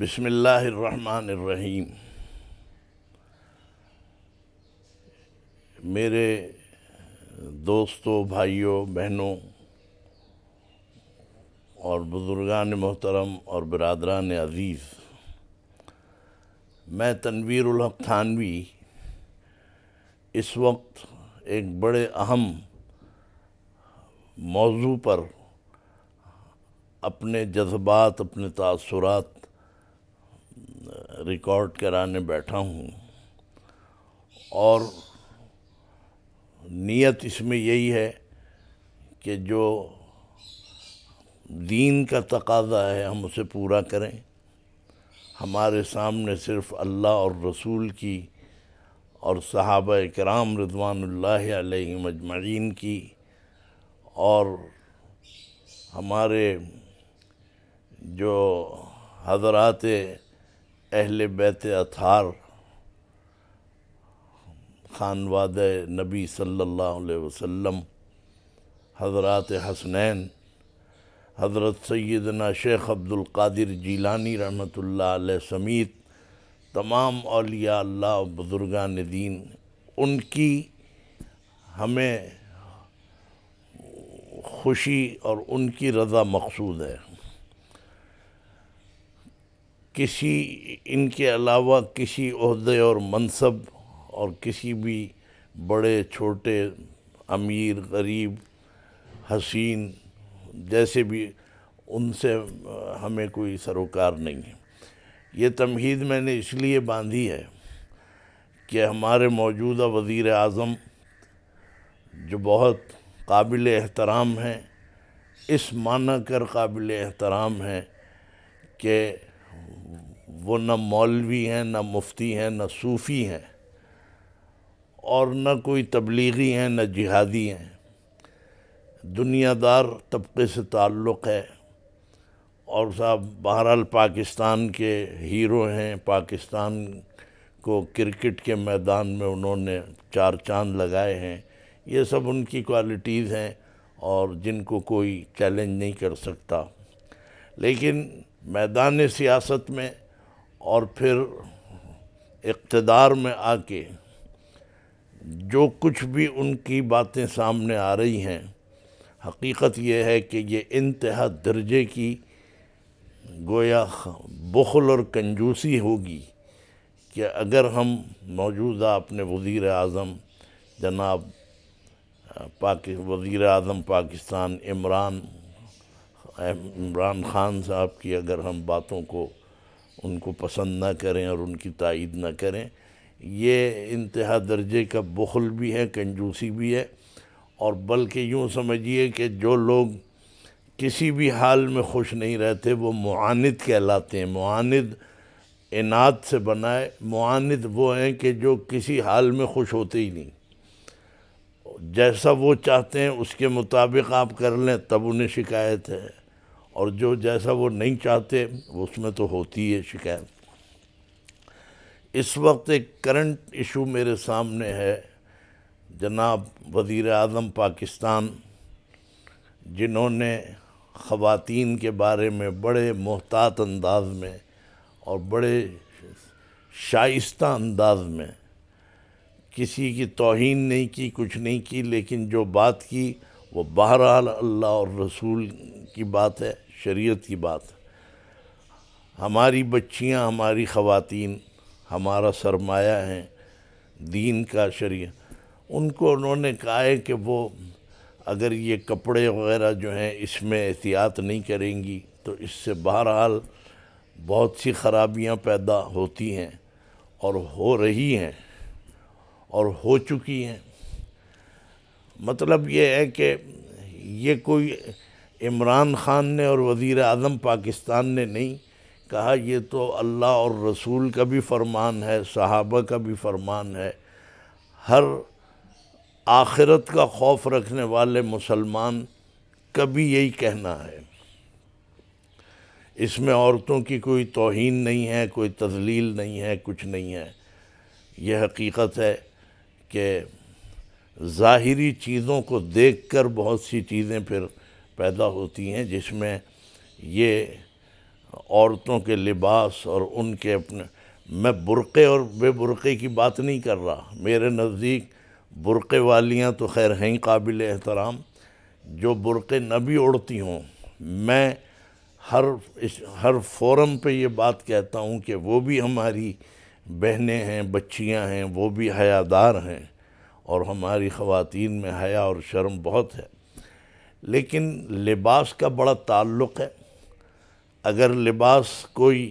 रहीम मेरे दोस्तों भाइयों बहनों और बुज़ुर्गान मोहतरम और बरदरान अज़ीज़ मैं तनवीरहक थानवी इस वक्त एक बड़े अहम मौजू पर अपने जज्बात अपने तासरात रिकॉर्ड कराने बैठा हूँ और नीयत इसमें यही है कि जो दीन का तकाजा है हम उसे पूरा करें हमारे सामने सिर्फ अल्लाह और रसूल की और सहाब कराम रजवान मजमैन की और हमारे जो हजरात अहल बैत अथार ख़ान वाद नबी सल्लल्लाहु अलैहि वसल्लम हज़रत हसनैन हज़रत सैदना शेख अब्दुल्कादिर जीलानी रहमत समीत तमाम अलिया अल्लाह बुज़ुर्गान दीन उनकी हमें खुशी और उनकी रज़ा मकसूद है किसी इनके अलावा किसी अहदे और मनसब और किसी भी बड़े छोटे अमीर गरीब हसीन जैसे भी उनसे हमें कोई सरोकार नहीं है ये तमहीद मैंने इसलिए बांधी है कि हमारे मौजूदा वज़ी अज़म जो बहुत काबिल एहतराम हैं इस माना कर काबिल एहतराम हैं कि वो न मौलवी हैं न मुफ्ती हैं न सूफ़ी हैं और न कोई तबलीगी हैं न जिहादी हैं दुनियादार तबके से ताल्लुक़ है और साहब बहरहाल पाकिस्तान के हीरो हैं पाकिस्तान को क्रिकेट के मैदान में उन्होंने चार चांद लगाए हैं ये सब उनकी क्वालिटीज़ हैं और जिनको कोई चैलेंज नहीं कर सकता लेकिन मैदान सियासत में और फिर इकतदार में आके जो कुछ भी उनकी बातें सामने आ रही हैं हकीकत यह है कि ये इंतहा दर्जे की गोया बखल और कंजूसी होगी कि अगर हम मौजूदा अपने वज़ी अजम जनाब पाकि वज़ी अजम पाकिस्तान इमरान इमरान ख़ान साहब की अगर हम बातों को उनको पसंद ना करें और उनकी तायद ना करें ये इंतहा दर्जे का बखल भी है कंजूसी भी है और बल्कि यूँ समझिए कि जो लोग किसी भी हाल में खुश नहीं रहते वो मुआनद कहलाते हैं मुआनद इनाद से बनाए मुआनद वो हैं कि जो किसी हाल में खुश होते ही नहीं जैसा वो चाहते हैं उसके मुताबिक आप कर लें तब उन्हें शिकायत है और जो जैसा वो नहीं चाहते उसमें तो होती है शिकायत इस वक्त एक करंट इशू मेरे सामने है जनाब वज़ी अजम पाकिस्तान जिन्होंने ख़वातीन के बारे में बड़े मोहतात अंदाज में और बड़े शाइस्ता अंदाज में किसी की तोहन नहीं की कुछ नहीं की लेकिन जो बात की वो बहरहाल अल्लाह और रसूल की बात है शरीयत की बात हमारी बच्चियां हमारी ख़वातीन हमारा सरमाया हैं दीन का शरीयत उनको उन्होंने कहा है कि वो अगर ये कपड़े वगैरह जो हैं इसमें एहतियात नहीं करेंगी तो इससे बहरहाल बहुत सी खराबियां पैदा होती हैं और हो रही हैं और हो चुकी हैं मतलब ये है कि ये कोई इमरान ख़ान ने और वज़ी अजम पाकिस्तान ने नहीं कहा ये तो अल्लाह और रसूल का भी फरमान है सहाबा का भी फरमान है हर आखिरत का खौफ रखने वाले मुसलमान कभी यही कहना है इसमें औरतों की कोई तोहन नहीं है कोई तजलील नहीं है कुछ नहीं है यह हकीकत है कि ज़ाहरी चीज़ों को देख कर बहुत सी चीज़ें फिर पैदा होती हैं जिसमें ये औरतों के लिबास और उनके अपने मैं बुरक़े और बेबुरक़े की बात नहीं कर रहा मेरे नज़दीक बुरक़े वालियाँ तो खैर हैं ही काबिल एहतराम जो बुरक़े न भी ओढ़ती हों मैं हर इस हर फोरम पे ये बात कहता हूँ कि वो भी हमारी बहनें हैं बच्चियाँ हैं वो भी हयादार हैं और हमारी ख़वातीन में हया और शर्म बहुत है लेकिन लिबास का बड़ा ताल्लुक़ है अगर लिबास कोई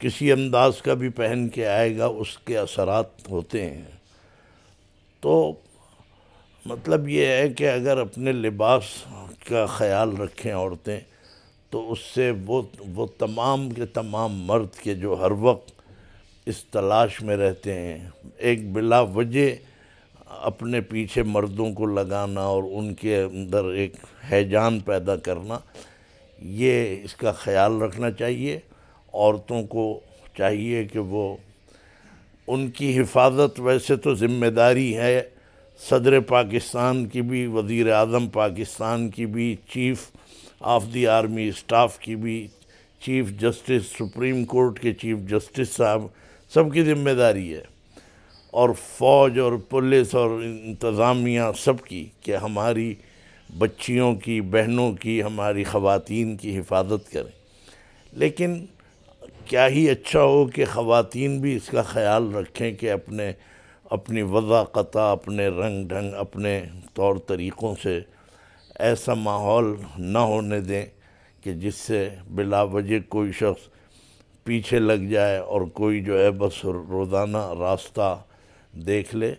किसी अंदाज का भी पहन के आएगा उसके असरात होते हैं तो मतलब ये है कि अगर अपने लिबास का ख़्याल रखें औरतें तो उससे वो वो तमाम के तमाम मर्द के जो हर वक्त इस तलाश में रहते हैं एक बिला वजह अपने पीछे मर्दों को लगाना और उनके अंदर एक हैजान पैदा करना ये इसका ख्याल रखना चाहिए औरतों को चाहिए कि वो उनकी हिफाजत वैसे तो ज़िम्मेदारी है सदर पाकिस्तान की भी वज़ी अजम पाकिस्तान की भी chief of the army staff की भी चीफ़ जस्टिस सुप्रीम कोर्ट के चीफ़ जस्टिस साहब सबकी ज़िम्मेदारी है और फ़ौज और पुलिस और इंतज़ामिया सब की कि हमारी बच्चियों की बहनों की हमारी ख़वातीन की हिफाजत करें लेकिन क्या ही अच्छा हो कि ख़वातीन भी इसका ख्याल रखें कि अपने अपनी वज़ाक़ा अपने रंग ढंग अपने तौर तरीक़ों से ऐसा माहौल ना होने दें कि जिससे बिला वजह कोई शख्स पीछे लग जाए और कोई जो है बस रोज़ाना रास्ता देख ले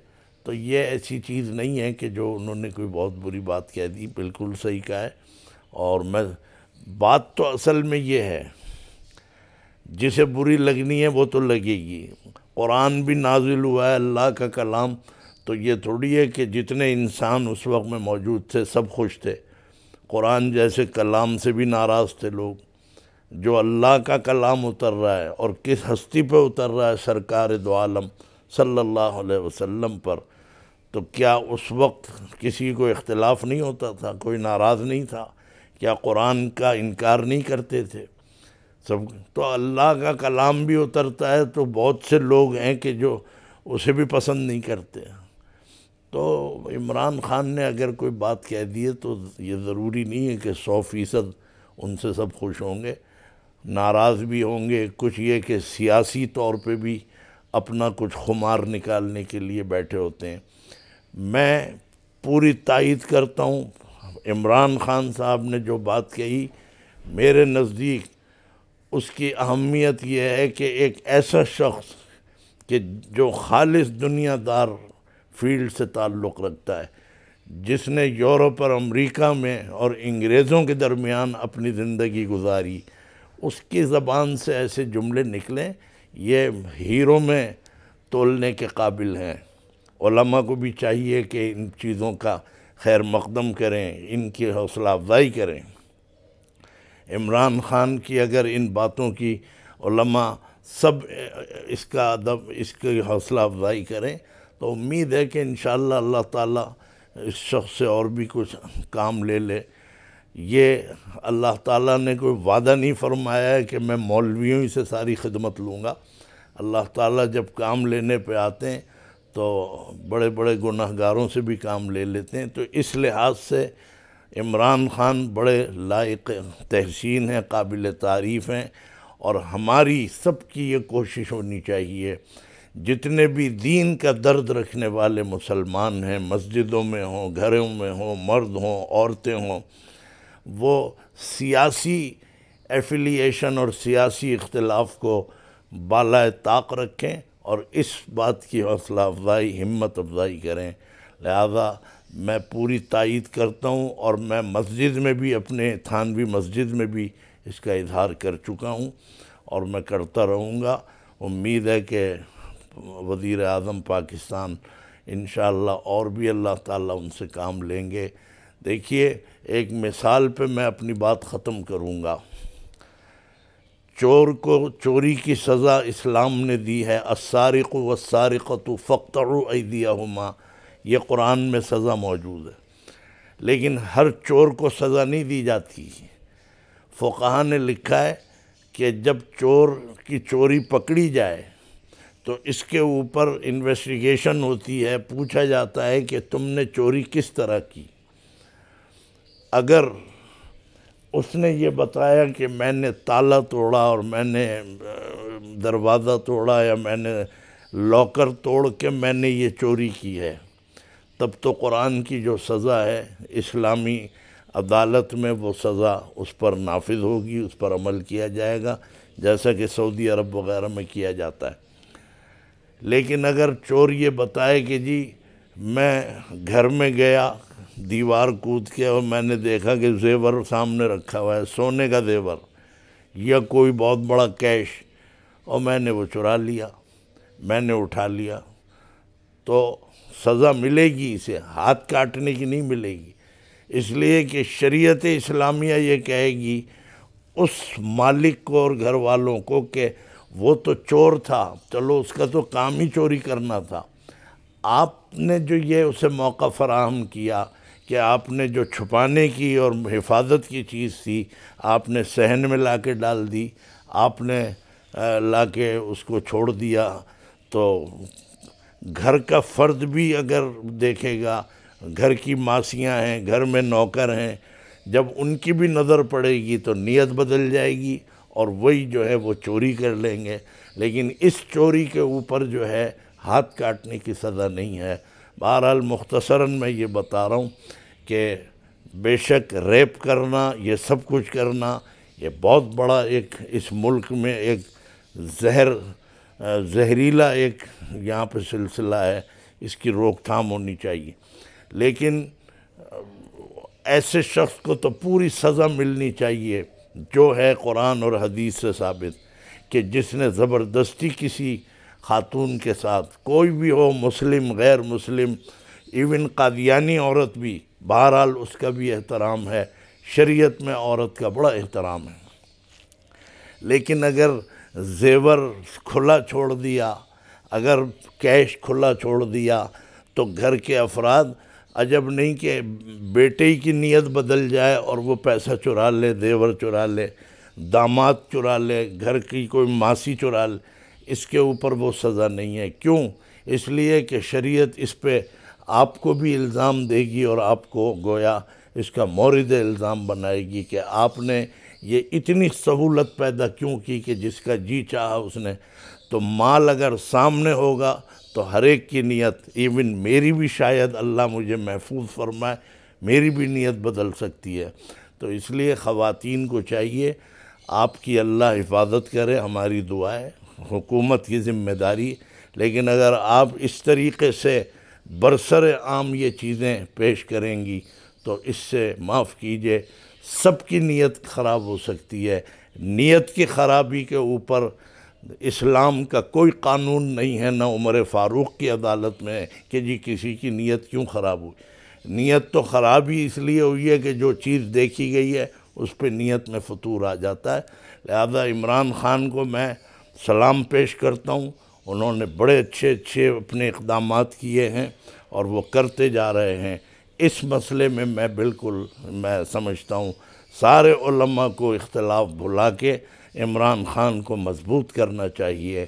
तो ये ऐसी चीज़ नहीं है कि जो उन्होंने कोई बहुत बुरी बात कह दी बिल्कुल सही कहा है और मैं बात तो असल में ये है जिसे बुरी लगनी है वो तो लगेगी कुरान भी नाजिल हुआ है अल्लाह का कलाम तो ये थोड़ी है कि जितने इंसान उस वक्त में मौजूद थे सब खुश थे कुरान जैसे कलाम से भी नाराज़ थे लोग जो अल्लाह का कलाम उतर रहा है और किस हस्ती पे उतर रहा है सरकार दो आलम सल्लल्लाहु अलैहि वसल्लम पर तो क्या उस वक्त किसी को इख्तलाफ नहीं होता था कोई नाराज़ नहीं था क्या कुरान का इनकार नहीं करते थे सब तो अल्लाह का कलाम भी उतरता है तो बहुत से लोग हैं कि जो उसे भी पसंद नहीं करते तो इमरान ख़ान ने अगर कोई बात कह दी है तो ये ज़रूरी नहीं है कि सौ फ़ीसद उनसे सब खुश होंगे नाराज़ भी होंगे कुछ ये कि सियासी तौर पे भी अपना कुछ खुमार निकालने के लिए बैठे होते हैं मैं पूरी तायद करता हूँ इमरान ख़ान साहब ने जो बात कही मेरे नज़दीक उसकी अहमियत यह है कि एक ऐसा शख्स कि जो खालिस दुनियादार फील्ड से ताल्लुक़ रखता है जिसने यूरोप और अमेरिका में और अंग्रेज़ों के दरमियान अपनी ज़िंदगी गुजारी उसकी ज़बान से ऐसे जुमले निकलें ये हीरो में तोलने के काबिल हैं को भी चाहिए कि इन चीज़ों का खैर मकदम करें इनकी हौसला अफजाई करें इमरान ख़ान की अगर इन बातों की सब इसका अदब इसकी हौसला अफजाई करें तो उम्मीद है कि इन अल्लाह ताला इस शख्स से और भी कुछ काम ले ले ये अल्लाह ताला ने कोई वादा नहीं फरमाया है कि मैं मौलवियों ही से सारी खिदमत लूँगा अल्लाह ताला जब काम लेने पे आते हैं तो बड़े बड़े गुनाहगारों से भी काम ले लेते हैं तो इस लिहाज से इमरान ख़ान बड़े लायक तहसीन हैं काबिल तारीफ़ हैं और हमारी सबकी ये कोशिश होनी चाहिए जितने भी दीन का दर्द रखने वाले मुसलमान हैं मस्जिदों में हों घरों में हों मर्द हों औरतें हों वो सियासी एफिलिएशन और सियासी इख्तलाफ को बाला ताक रखें और इस बात की हौसला अफजाई हिम्मत अफजाई करें लिहाजा मैं पूरी तायद करता हूँ और मैं मस्जिद में भी अपने थानवी मस्जिद में भी इसका इजहार कर चुका हूँ और मैं करता रहूँगा उम्मीद है कि वज़ी अजम पाकिस्तान इन और भी अल्लाह ताला उनसे काम लेंगे देखिए एक मिसाल पे मैं अपनी बात ख़त्म करूँगा चोर को चोरी की सज़ा इस्लाम ने दी है असारक वसारक़त फ़ख्तर हुमा ये कुरान में सज़ा मौजूद है लेकिन हर चोर को सज़ा नहीं दी जाती फ़ुकहा ने लिखा है कि जब चोर की चोरी पकड़ी जाए तो इसके ऊपर इन्वेस्टिगेशन होती है पूछा जाता है कि तुमने चोरी किस तरह की अगर उसने ये बताया कि मैंने ताला तोड़ा और मैंने दरवाज़ा तोड़ा या मैंने लॉकर तोड़ के मैंने ये चोरी की है तब तो कुरान की जो सज़ा है इस्लामी अदालत में वो सज़ा उस पर नाफिज होगी उस पर अमल किया जाएगा जैसा कि सऊदी अरब वगैरह में किया जाता है लेकिन अगर चोर ये बताए कि जी मैं घर में गया दीवार कूद के और मैंने देखा कि जेवर सामने रखा हुआ है सोने का जेवर या कोई बहुत बड़ा कैश और मैंने वो चुरा लिया मैंने उठा लिया तो सज़ा मिलेगी इसे हाथ काटने की नहीं मिलेगी इसलिए कि शरीयत इस्लामिया ये कहेगी उस मालिक को और घर वालों को कि वो तो चोर था चलो उसका तो काम ही चोरी करना था आपने जो ये उसे मौका फराहम किया कि आपने जो छुपाने की और हिफाजत की चीज़ थी आपने सहन में ला के डाल दी आपने ला के उसको छोड़ दिया तो घर का फ़र्द भी अगर देखेगा घर की मासियाँ हैं घर में नौकर हैं जब उनकी भी नज़र पड़ेगी तो नीयत बदल जाएगी और वही जो है वो चोरी कर लेंगे लेकिन इस चोरी के ऊपर जो है हाथ काटने की सज़ा नहीं है बहरहाल मुख्तसरा मैं ये बता रहा हूँ कि बेशक रेप करना ये सब कुछ करना ये बहुत बड़ा एक इस मुल्क में एक जहर जहरीला एक यहाँ पर सिलसिला है इसकी रोकथाम होनी चाहिए लेकिन ऐसे शख्स को तो पूरी सज़ा मिलनी चाहिए जो है कुरान और हदीस से साबित कि जिसने ज़बरदस्ती किसी खातून के साथ कोई भी हो मुस्लिम गैर मुस्लिम इवन कादियानी औरत भी बहरहाल उसका भी एहतराम है शरीयत में औरत का बड़ा एहतराम है लेकिन अगर जेवर खुला छोड़ दिया अगर कैश खुला छोड़ दिया तो घर के अफराद अजब नहीं कि बेटे की नीयत बदल जाए और वो पैसा चुरा ले देवर चुरा ले दामाद चुरा ले घर की कोई मासी चुरा ले इसके ऊपर वो सज़ा नहीं है क्यों इसलिए कि शरीयत इस पर आपको भी इल्ज़ाम देगी और आपको गोया इसका मौरद इल्ज़ाम बनाएगी कि आपने ये इतनी सहूलत पैदा क्यों की कि जिसका जी चाहा उसने तो माल अगर सामने होगा तो हर एक की नीयत इवन मेरी भी शायद अल्लाह मुझे महफूज फरमाए मेरी भी नीयत बदल सकती है तो इसलिए ख़वातीन को चाहिए आपकी अल्लाह हिफाजत करे हमारी दुआ हुकूमत की ज़िम्मेदारी लेकिन अगर आप इस तरीके से बरसर आम ये चीज़ें पेश करेंगी तो इससे माफ़ कीजिए सबकी नीयत ख़राब हो सकती है नीयत की ख़राबी के ऊपर इस्लाम का कोई कानून नहीं है ना उमर फ़ारूक़ की अदालत में कि जी किसी की नीयत क्यों ख़राब हुई नीयत तो ख़राब ही इसलिए हुई है कि जो चीज़ देखी गई है उस पर नीयत में फतूर आ जाता है लिहाजा इमरान ख़ान को मैं सलाम पेश करता हूँ उन्होंने बड़े अच्छे अच्छे अपने इकदाम किए हैं और वो करते जा रहे हैं इस मसले में मैं बिल्कुल मैं समझता हूँ सारे उलमा को इख्तलाफ भुला के इमरान ख़ान को मजबूत करना चाहिए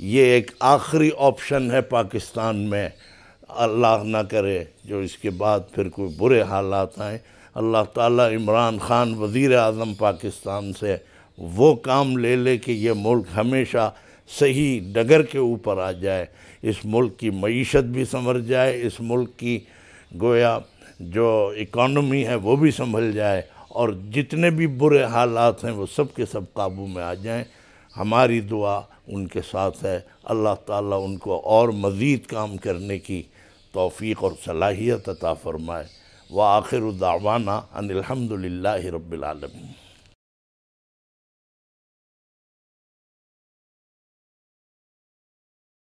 ये एक आखिरी ऑप्शन है पाकिस्तान में अल्लाह ना करे जो इसके बाद फिर कोई बुरे हालात आएँ अल्लाह ताला इमरान ख़ान वज़ी अजम पाकिस्तान से वो काम ले ले कि ये मुल्क हमेशा सही डगर के ऊपर आ जाए इस मुल्क की मीशत भी संवर जाए इस मुल्क की गोया जो इकॉनमी है वो भी संभल जाए और जितने भी बुरे हालात हैं वो सब के सब काबू में आ जाएं हमारी दुआ उनके साथ है अल्लाह ताला उनको और मज़ीद काम करने की तोफ़ी और सलाहियत अता फ़रमाए व आखिर दावाना अनिलहमदिल्ला रबालमी